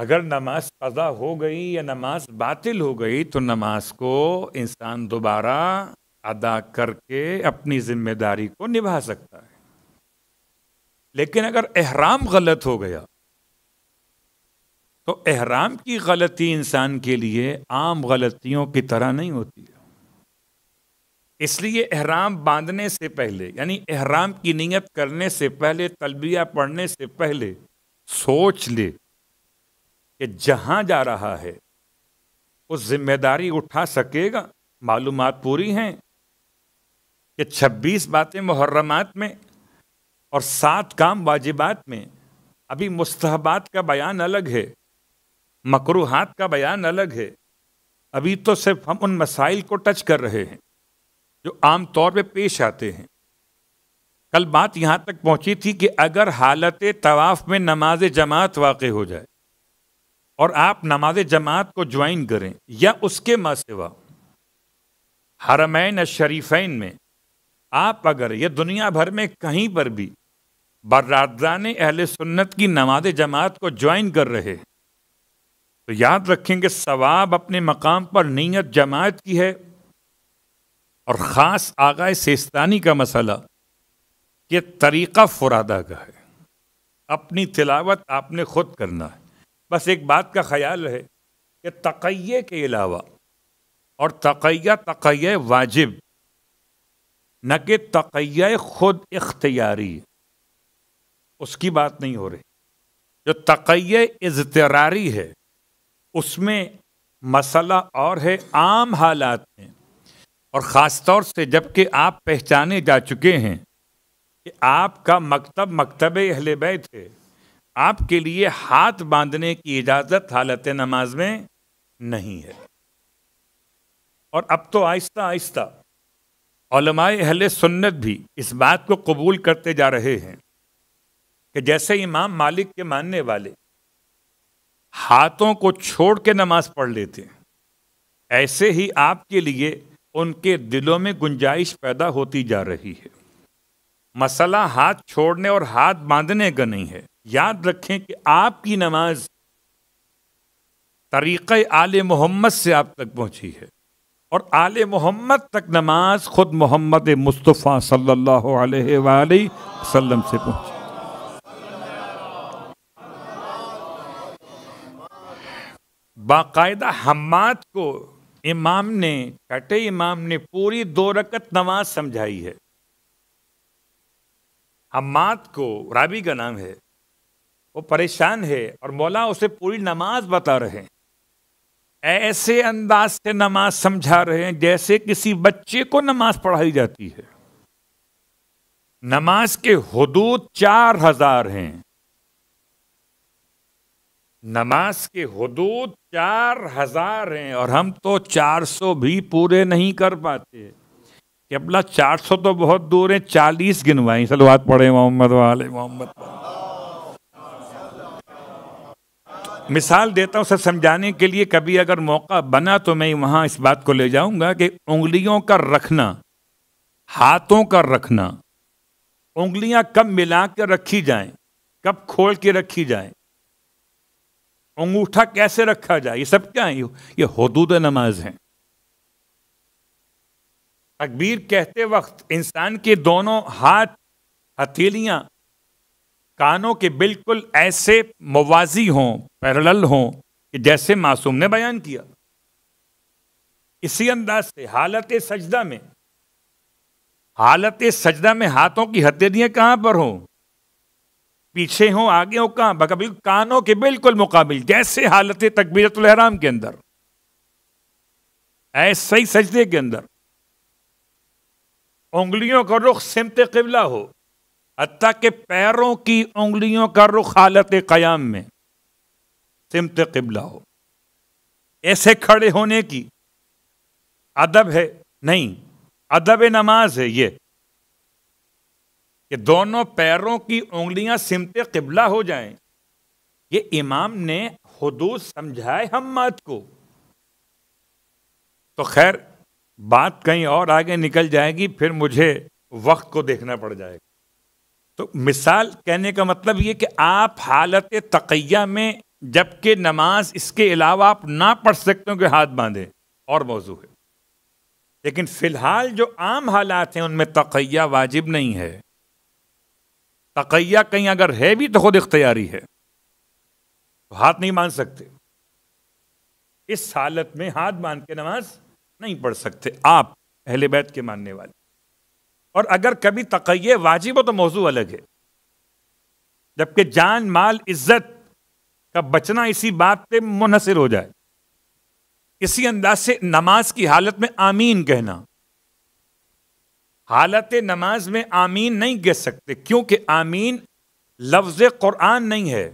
अगर नमाज अदा हो गई या नमाज बातिल हो गई तो नमाज को इंसान दोबारा अदा करके अपनी जिम्मेदारी को निभा सकता है लेकिन अगर एहराम गलत हो गया तो एहराम की गलती इंसान के लिए आम गलतियों की तरह नहीं होती इसलिए एहराम बांधने से पहले यानी एहराम की नीयत करने से पहले तलबिया पढ़ने से पहले सोच ले कि जहाँ जा रहा है वो जिम्मेदारी उठा सकेगा मालूम पूरी हैं कि 26 बातें मुहर्रमात में और सात काम वाजिबात में अभी मुस्तबात का बयान अलग है मकरूहत का बयान अलग है अभी तो सिर्फ हम उन मसाइल को टच कर रहे हैं जो आम तौर पे पेश आते हैं कल बात यहाँ तक पहुँची थी कि अगर हालत तवाफ़ में नमाज जमात वाक़ हो जाए और आप नमाज जमात को ज्वाइन करें या उसके मासेवा हरमैन शरीफैन में आप अगर यह दुनिया भर में कहीं पर भी बर्रादान अहल सुन्नत की नमाज जमात को ज्वाइन कर रहे तो याद रखेंगे सवाब अपने मकाम पर नीयत जमात की है और ख़ास आगा सेस्तानी का मसला कि तरीक़ा फुरादा का है अपनी तिलावत आपने खुद करना है बस एक बात का ख्याल है कि तकैये के अलावा और तकैया तकैय वाजिब न कि तकैया खुद इख्तियारी उसकी बात नहीं हो रही जो तकैय इजतरारी है उसमें मसला और है आम हालात में और ख़ास तौर से जबकि आप पहचाने जा चुके हैं कि आपका मकतब मकतब अहल बैत है आपके लिए हाथ बांधने की इजाज़त हालत नमाज में नहीं है और अब तो आहिस्ता आहिस्ता अहल सुन्नत भी इस बात को कबूल करते जा रहे हैं कि जैसे इमाम मालिक के मानने वाले हाथों को छोड़ के नमाज पढ़ लेते हैं ऐसे ही आपके लिए उनके दिलों में गुंजाइश पैदा होती जा रही है मसला हाथ छोड़ने और हाथ बांधने का नहीं है याद रखें कि आपकी नमाज तरीक़ आल मोहम्मद से आप तक पहुंची है और आल मोहम्मद तक नमाज खुद मोहम्मद मुस्तफ़ा सल्लल्लाहु अलैहि वसल्लम से पहुंची बाकायदा हम्माद को इमाम ने कटे इमाम ने पूरी दो रकत नमाज समझाई है हम्माद को राबी का नाम है वो परेशान है और मौला उसे पूरी नमाज बता रहे हैं ऐसे अंदाज से नमाज समझा रहे हैं जैसे किसी बच्चे को नमाज पढ़ाई जाती है नमाज के हदूद चार हजार हैं नमाज के हदूद चार हजार हैं और हम तो चार सौ भी पूरे नहीं कर पाते कि अपना चार सौ तो बहुत दूर है चालीस गिनवाई सलवाद पढ़े मोहम्मद वाले मोहम्मद मिसाल देता हूँ सर समझाने के लिए कभी अगर मौका बना तो मैं वहां इस बात को ले जाऊंगा कि उंगलियों का रखना हाथों का रखना उंगलियां कब मिला के रखी जाएं, कब खोल के रखी जाएं, अंगूठा कैसे रखा जाए ये सब क्या है ये हदूद नमाज हैं तकबीर कहते वक्त इंसान के दोनों हाथ हथेलियां कानों के बिल्कुल ऐसे मवाजी हों पैरल हों कि जैसे मासूम ने बयान किया इसी अंदाज से हालत सजदा में हालत सजदा में हाथों की हथेलियां कहां पर हों पीछे हो आगे हो कहां बकबी कानों के बिल्कुल मुकाबिल जैसे हालत तकबीरतराम के अंदर ऐसे ही सजदे के अंदर उंगलियों का रुख सिमत किबला हो हती के पैरों की उंगलियों का रुख हालत क़याम में सिमत किबला हो ऐसे खड़े होने की अदब है नहीं अदब नमाज है ये कि दोनों पैरों की उंगलियां सिमत किबला हो जाएं ये इमाम ने हदूद समझाए मत को तो खैर बात कहीं और आगे निकल जाएगी फिर मुझे वक्त को देखना पड़ जाएगा तो मिसाल कहने का मतलब ये कि आप हालत तकैया में जबकि नमाज इसके अलावा आप ना पढ़ सकते हो कि हाथ बांधे और मौजू है लेकिन फ़िलहाल जो आम हालात हैं उनमें तकैया वाजिब नहीं है तकैया कहीं अगर है भी तो खुद इख्तियारी है तो हाथ नहीं बांध सकते इस हालत में हाथ बांध के नमाज नहीं पढ़ सकते आप अहले बैत के मानने वाले और अगर कभी तकैये वाजिब हो तो मौजू अलग है जबकि जान माल इज्जत का बचना इसी बात पे मुनसर हो जाए इसी अंदाज से नमाज की हालत में आमीन कहना हालत नमाज में आमीन नहीं कह सकते क्योंकि आमीन लफ्ज कुरान नहीं है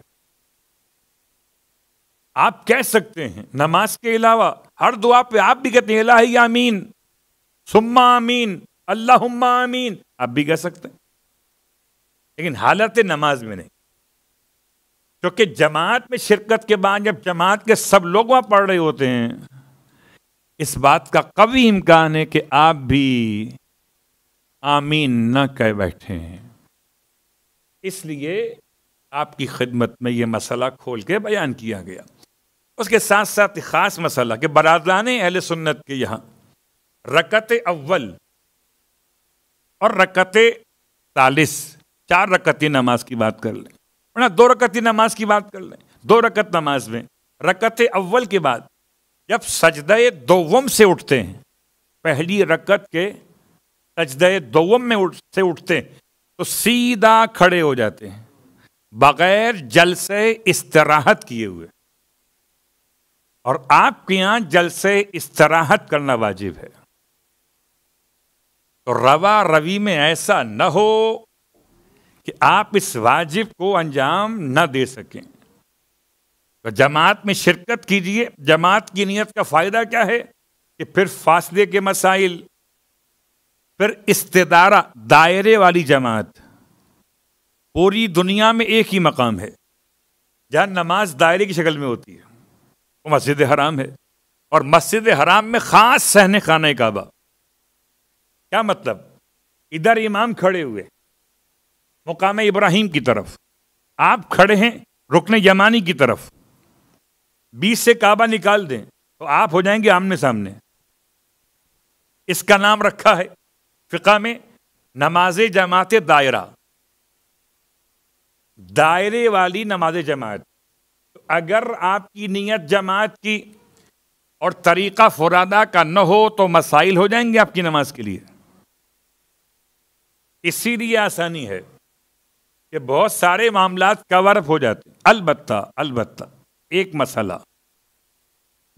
आप कह सकते हैं नमाज के अलावा हर दुआ पे आप भी कहते हैं अला आमीन सुम्मा आमीन अल्लाह आमीन आप भी कह सकते हैं लेकिन हालत नमाज में नहीं क्योंकि जमात में शिरकत के बाद जब जमात के सब लोग वहां पढ़ रहे होते हैं इस बात का कभी इम्कान है कि आप भी आमीन न कह बैठे हैं इसलिए आपकी खिदमत में यह मसला खोल के बयान किया गया उसके साथ साथ ख़ास मसला कि बरदरान अहल सुन्नत के यहां रकत अव्वल और रकते तालीस चार रकती नमाज की बात कर लें वरना दो रकती नमाज की बात कर लें दो रकत नमाज में रकत अव्वल के बाद जब सजद दोवम से उठते हैं पहली रकत के सजद दोवम में उठ से उठते हैं तो सीधा खड़े हो जाते हैं बगैर जलसे इस्तराहत किए हुए और आपके यहाँ जलसे इस्तराहत करना वाजिब है तो रवा रवि में ऐसा न हो कि आप इस वाजिब को अंजाम न दे सकें तो जमात में शिरकत कीजिए जमात की नीयत का फ़ायदा क्या है कि फिर फासले के मसाइल फिर इस्तेदारा दायरे वाली जमात पूरी दुनिया में एक ही मकाम है जहाँ नमाज दायरे की शक्ल में होती है वो तो मस्जिद हराम है और मस्जिद हराम में ख़ास सहने खाना काबा क्या मतलब इधर इमाम खड़े हुए मुकाम इब्राहिम की तरफ आप खड़े हैं रुकन यमानी की तरफ बीच से काबा निकाल दें तो आप हो जाएंगे आमने सामने इसका नाम रखा है फ़िका में नमाज जमात दायरा दायरे वाली नमाज जमात तो अगर आपकी नीयत जमात की और तरीक़ा फुरादा का न हो तो मसाइल हो जाएंगे आपकी नमाज के लिए इसीलिए आसानी है कि बहुत सारे मामला कवर अप हो जाते अलबत्ता अलबत्ता एक मसला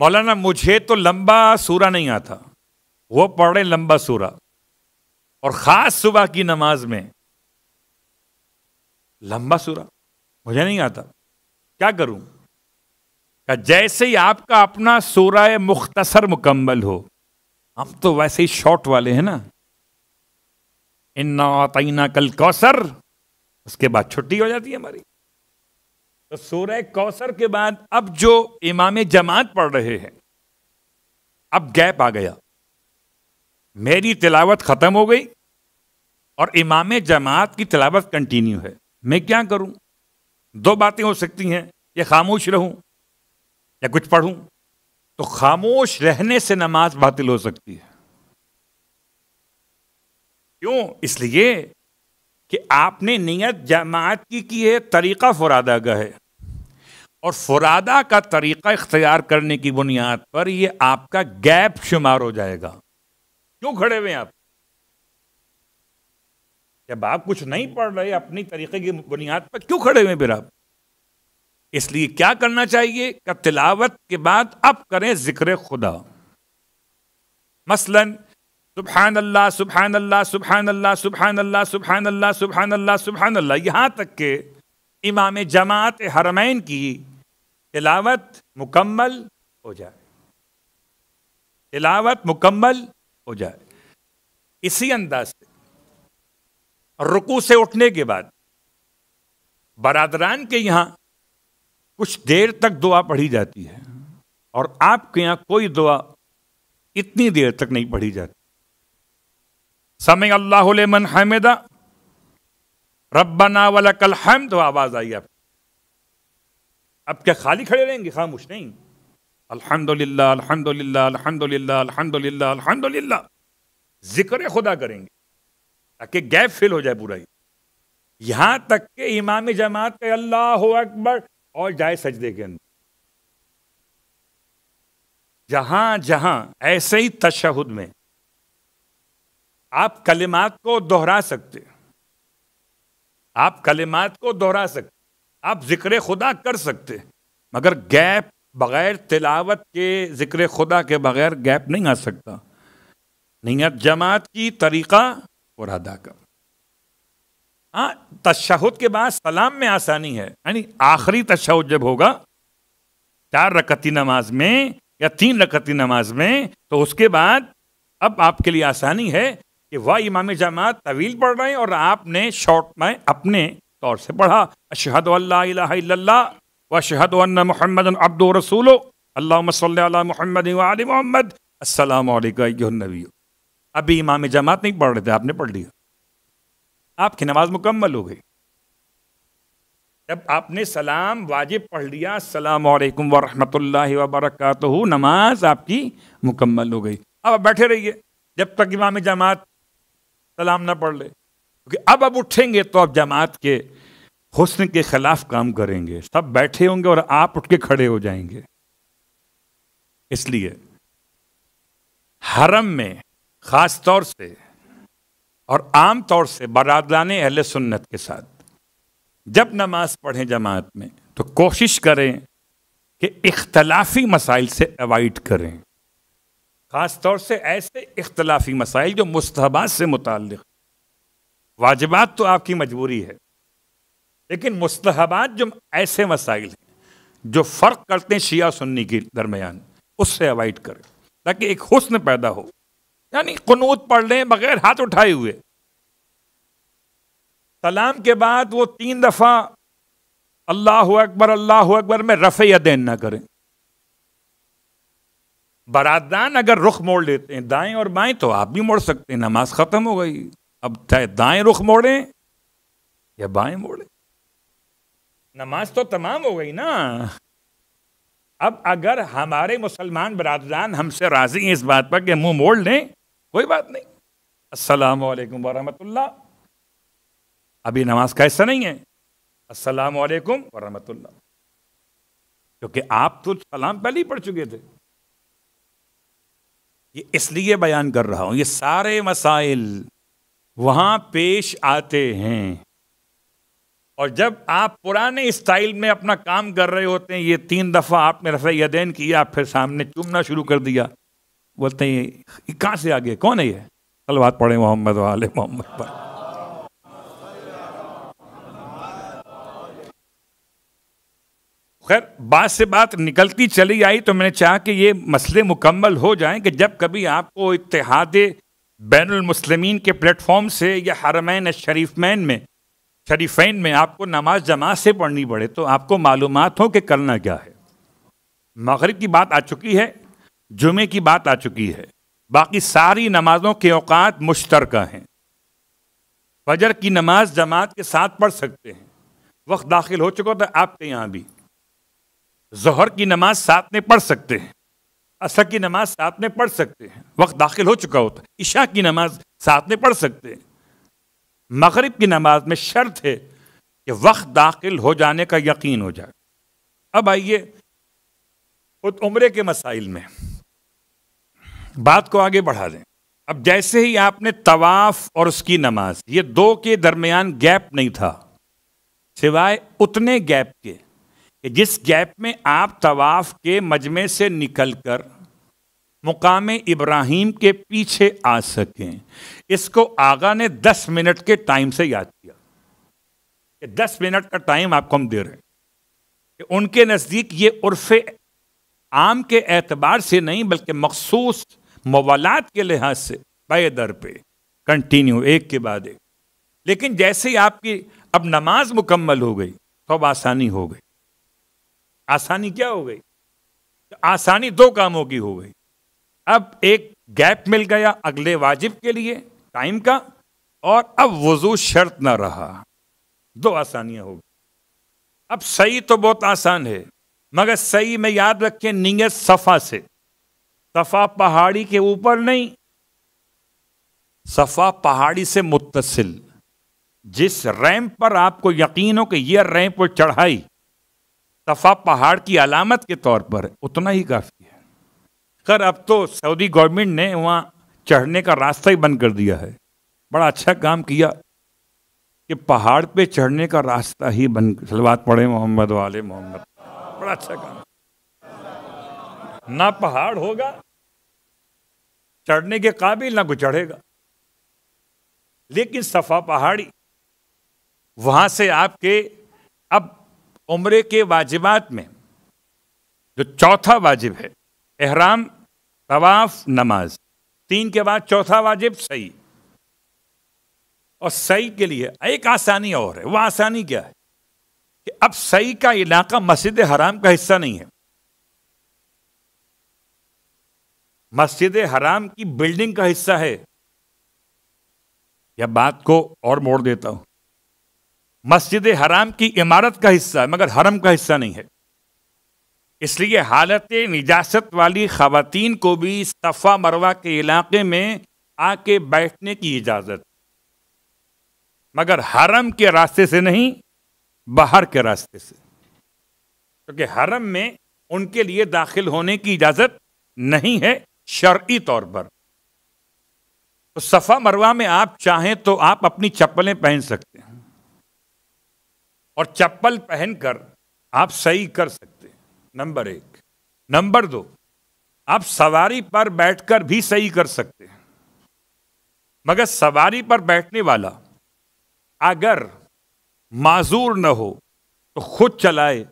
मौलाना मुझे तो लंबा सूरा नहीं आता वो पढ़े लंबा सूरा और ख़ास सुबह की नमाज में लंबा सूरा मुझे नहीं आता क्या करूं क्या जैसे ही आपका अपना सूरा मुख्तसर मुकम्मल हो हम तो वैसे ही शॉर्ट वाले हैं ना इन्ना तैना कल कौसर उसके बाद छुट्टी हो जाती है हमारी तो सूर्य कौसर के बाद अब जो इमाम जमात पढ़ रहे हैं अब गैप आ गया मेरी तिलावत खत्म हो गई और इमाम जमात की तिलावत कंटिन्यू है मैं क्या करूं दो बातें हो सकती हैं या खामोश रहूं या कुछ पढ़ूं तो खामोश रहने से नमाज बातिल हो सकती है क्यों इसलिए कि आपने नियत जमात की की है तरीक़ा फुरादा का है और फुरादा का तरीक़ा इख्तियार करने की बुनियाद पर ये आपका गैप शुमार हो जाएगा क्यों खड़े हुए आप जब आप कुछ नहीं पढ़ रहे अपनी तरीक़े की बुनियाद पर क्यों खड़े हुए फिर आप इसलिए क्या करना चाहिए का तिलावत के बाद अब करें जिक्र खुदा मसलन सुबहान अल्लाह सुबहान अल्लाह सुबहान अल्लाह सुबहान अल्लाह सुबहान अल्लाह सुबहान अल्लाह सुबहान अल्लाह यहाँ तक के इमाम जमात हरमैन की तिलावत मुकम्मल हो जाए तिलावत मुकम्मल हो जाए इसी अंदाज से रुकू से उठने के बाद बरदरान के यहाँ कुछ देर तक दुआ पढ़ी जाती है और आपके यहाँ कोई दुआ इतनी देर तक नहीं पढ़ी जाती समय अल्लाहमन हमिदा रब्बना वाला कल हम तो आवाज़ आई अब अब क्या खाली खड़े रहेंगे खामोश नहीं अल्हम्दुलिल्लाह अल्हम्दुलिल्लाह अल्हम्दुलिल्लाह अल्हम्दुलिल्लाह अल्हम्दुलिल्लाह जिक्र खुदा करेंगे ताकि गैप फिल हो जाए पूरा यहाँ तक के इमाम जमात के अल्लाह अकबर और जाए सजदे के अंदर जहां जहां ऐसे ही तशहद में आप कलिमात को दोहरा सकते आप कलिमात को दोहरा सकते आप ज़िक्र खुदा कर सकते मगर गैप बग़ैर तिलावत के ज़िक्र खुदा के बग़ैर गैप नहीं आ सकता नियत जमात की तरीक़ा और अदा का हाँ तशहद के बाद सलाम में आसानी है यानी आखिरी तशहद जब होगा चार रकती नमाज में या तीन रकती नमाज में तो उसके बाद अब आपके लिए आसानी है कि वह इमाम जमात तवील पढ़ रहे हैं और आपने शॉर्ट में अपने तौर से पढ़ा अशहद व शहद मोहम्मद अब्दो रसूलो अल्लाह मोहम्मद मोहम्मद असलनबी अभी इमाम जमात नहीं पढ़ रहे थे आपने पढ़ लिया आपकी नमाज मुकम्मल हो गई जब आपने सलाम वाजिब पढ़ लिया अलैक्म वरहमतुल्लाहि वबरकातुहू नमाज आपकी मुकम्मल हो गई अब आप बैठे रहिए जब तक इमाम जमात सलाम ना पढ़ ले क्योंकि अब अब उठेंगे तो अब जमात के हुस्न के खिलाफ काम करेंगे सब बैठे होंगे और आप उठ के खड़े हो जाएंगे इसलिए हरम में ख़ास तौर से और आम तौर से बरादरान अहले सुन्नत के साथ जब नमाज पढ़ें जमात में तो कोशिश करें कि इख्तलाफी मसाइल से अवॉइड करें ख़ास तौर से ऐसे इख्तलाफी मसाइल जो मुस्तहबात से मुतल वाजिबात तो आपकी मजबूरी है लेकिन मुस्तहबात जो ऐसे मसाइल हैं जो फ़र्क करते हैं शिया सुन्नी के दरमियान उससे अवॉइड करें ताकि एक हुस्न पैदा हो यानी कनूत पढ़ लें बगैर हाथ उठाए हुए सलाम के बाद वो तीन दफ़ा अल्लाह अकबर अल्लाह अकबर में रफ़ या ना करें बरादान अगर रुख मोड़ लेते हैं दाएं और बाएं तो आप भी मोड़ सकते हैं नमाज ख़त्म हो गई अब चाहे दाएं रुख मोड़ें या बाएं मोड़ें नमाज तो तमाम हो गई ना अब अगर हमारे मुसलमान बरादान हमसे राज़ी हैं इस बात पर कि मुंह मोड़ लें कोई बात नहीं अस्सलाम वालेकुम वरहमतुल्लाह अभी नमाज का ऐसा नहीं है अस्सलाम वालेकुम वरहमतुल्लाह क्योंकि आप तो सलाम पहले ही पढ़ चुके थे ये इसलिए बयान कर रहा हूँ ये सारे मसाइल वहाँ पेश आते हैं और जब आप पुराने स्टाइल में अपना काम कर रहे होते हैं ये तीन दफ़ा आपने रफ़ यदेन किया फिर सामने चुमना शुरू कर दिया बोलते हैं कहाँ से आगे कौन है ये सलवात पढ़े मोहम्मद वाले मोहम्मद पर खैर बात से बात निकलती चली आई तो मैंने चाहा कि ये मसले मुकम्मल हो जाएं कि जब कभी आपको इतिहाद बैनमसलमिन के प्लेटफॉर्म से या हरमैन शरीफमैन में शरीफैन में आपको नमाज जमात से पढ़नी पड़े तो आपको मालूम हो कि करना क्या है मगरब की बात आ चुकी है जुमे की बात आ चुकी है बाकी सारी नमाजों के अवकात मुश्तरक हैं फजर की नमाज जमात के साथ पढ़ सकते हैं वक्त दाखिल हो चुका था तो आपके यहाँ भी जहर की नमाज साथ में पढ़ सकते हैं असर की नमाज साथ में पढ़ सकते हैं वक्त दाखिल हो चुका होता है ईशा की नमाज साथ में पढ़ सकते हैं मगरब की नमाज में शर्त है कि वक्त दाखिल हो जाने का यकीन हो जाए अब आइए खुद उम्र के मसाइल में बात को आगे बढ़ा दें अब जैसे ही आपने तवाफ और उसकी नमाज ये दो के दरमियान गैप नहीं था सिवाय उतने गैप के कि जिस गैप में आप तवाफ के मजमे से निकलकर मुकाम इब्राहिम के पीछे आ सकें इसको आगा ने दस मिनट के टाइम से याद किया कि दस मिनट का टाइम आपको हम दे रहे हैं कि उनके नज़दीक ये उर्फ आम के एतबार से नहीं बल्कि मखसूस मवालात के लिहाज से बे दर पे कंटिन्यू एक के बाद एक लेकिन जैसे ही आपकी अब नमाज मुकम्मल हो गई तो अब आसानी हो गई आसानी क्या हो गई आसानी दो कामों की हो गई अब एक गैप मिल गया अगले वाजिब के लिए टाइम का और अब वजू शर्त ना रहा दो आसानियां हो गई अब सही तो बहुत आसान है मगर सही में याद रखें नियत सफ़ा से सफ़ा पहाड़ी के ऊपर नहीं सफ़ा पहाड़ी से मुतसिल जिस रैंप पर आपको यकीन हो कि यह रैंप चढ़ाई तफा पहाड़ की अलामत के तौर पर उतना ही काफ़ी है खैर अब तो सऊदी गवर्नमेंट ने वहाँ चढ़ने का रास्ता ही बंद कर दिया है बड़ा अच्छा काम किया कि पहाड़ पे चढ़ने का रास्ता ही बंद सलवात पड़े मोहम्मद वाले मोहम्मद बड़ा अच्छा काम ना पहाड़ होगा चढ़ने के काबिल ना कुछ चढ़ेगा लेकिन सफ़ा पहाड़ी वहां से आपके अब उम्र के वाजिबात में जो चौथा वाजिब है एहराम तवाफ नमाज तीन के बाद चौथा वाजिब सही और सही के लिए एक आसानी और है वह आसानी क्या है कि अब सही का इलाका मस्जिद हराम का हिस्सा नहीं है मस्जिद हराम की बिल्डिंग का हिस्सा है यह बात को और मोड़ देता हूं मस्जिद हराम की इमारत का हिस्सा है मगर हरम का हिस्सा नहीं है इसलिए हालत निजात वाली खातन को भी सफ़ा मरवा के इलाके में आके बैठने की इजाज़त मगर हरम के रास्ते से नहीं बाहर के रास्ते से क्योंकि तो हरम में उनके लिए दाखिल होने की इजाज़त नहीं है शर्य तौर पर तो सफ़ा मरवा में आप चाहें तो आप अपनी चप्पलें पहन सकते और चप्पल पहनकर आप सही कर सकते नंबर एक नंबर दो आप सवारी पर बैठकर भी सही कर सकते हैं मगर सवारी पर बैठने वाला अगर माजूर न हो तो खुद चलाए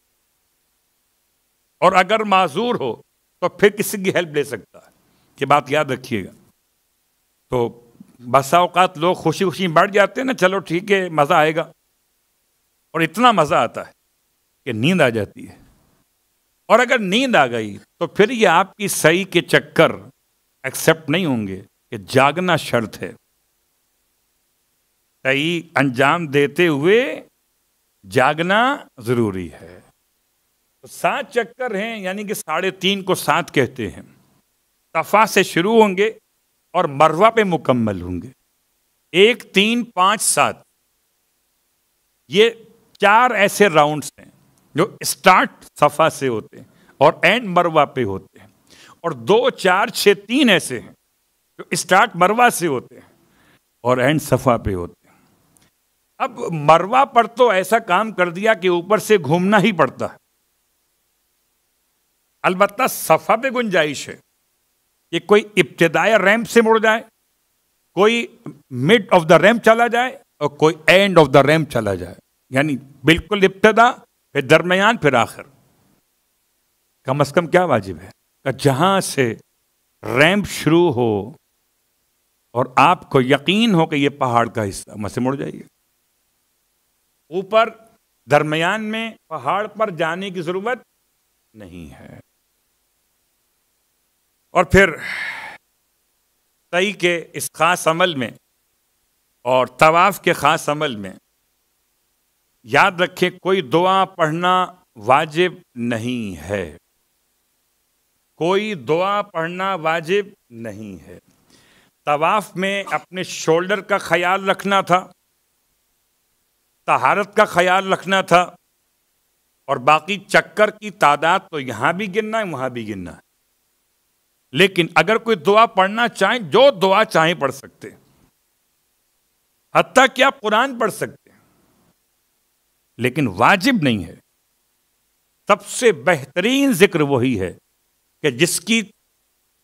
और अगर माजूर हो तो फिर किसी की हेल्प ले सकता है ये बात याद रखिएगा तो बसा अवकात लोग खुशी खुशी बैठ जाते हैं ना चलो ठीक है मज़ा आएगा और इतना मज़ा आता है कि नींद आ जाती है और अगर नींद आ गई तो फिर ये आपकी सही के चक्कर एक्सेप्ट नहीं होंगे कि जागना शर्त है सही अंजाम देते हुए जागना ज़रूरी है तो सात चक्कर हैं यानी कि साढ़े तीन को सात कहते हैं तफा से शुरू होंगे और मरवा पे मुकम्मल होंगे एक तीन पांच सात ये चार ऐसे राउंड्स हैं जो स्टार्ट सफा से होते हैं और एंड मरवा पे होते हैं और दो चार छः तीन ऐसे हैं जो स्टार्ट मरवा से होते हैं और एंड सफा पे होते हैं अब मरवा पर तो ऐसा काम कर दिया कि ऊपर से घूमना ही पड़ता है अलबत्ता सफा पे गुंजाइश है कि कोई इब्तदाया रैम्प से मुड़ जाए कोई मिड ऑफ द रैम्प चला जाए और कोई एंड ऑफ द रैम्प चला जाए यानी बिल्कुल इब्तदा फिर दरमियान फिर आखिर कम अज कम क्या वाजिब है जहां से रैंप शुरू हो और आपको यकीन हो कि यह पहाड़ का हिस्सा मसे मुड़ जाइए ऊपर दरमियान में पहाड़ पर जाने की जरूरत नहीं है और फिर तई के इस खास अमल में और तवाफ़ के ख़ास अमल में याद रखें कोई दुआ पढ़ना वाजिब नहीं है कोई दुआ पढ़ना वाजिब नहीं है तवाफ़ में अपने शोल्डर का ख्याल रखना था तहारत का ख्याल रखना था और बाकी चक्कर की तादाद तो यहां भी गिनना है वहां भी गिनना है लेकिन अगर कोई दुआ पढ़ना चाहे जो दुआ चाहे पढ़ सकते हती क्या कुरान पढ़ सकते लेकिन वाजिब नहीं है सबसे बेहतरीन जिक्र वही है कि जिसकी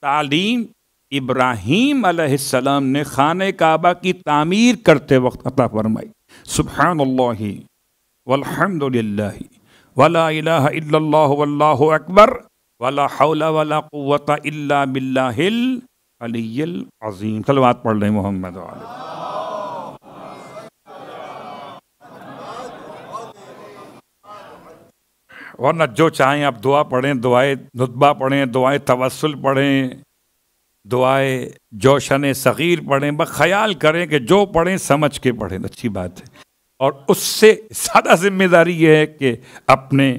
तालीम इब्राहिम अलैहिस्सलाम ने खाने काबा की तामीर करते वक्त अता फरमाई सुबहान वलहमदिल्ला वला इलाहा इल्लल्लाह वल्लाहु अकबर वला हौला वला क़ुव्वता इल्ला बिल्लाहिल अलील अज़ीम सलवात पढ़ लें मोहम्मद वरना जो चाहें आप दुआ पढ़ें दुआए नुतबा पढ़ें दुआए तवसल पढ़ें दुआए जोशन सग़ीर पढ़ें बस ख्याल करें कि जो पढ़ें समझ के पढ़ें तो अच्छी बात है और उससे ज़्यादा जिम्मेदारी यह है कि अपने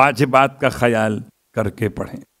वाजिबात का ख्याल करके पढ़ें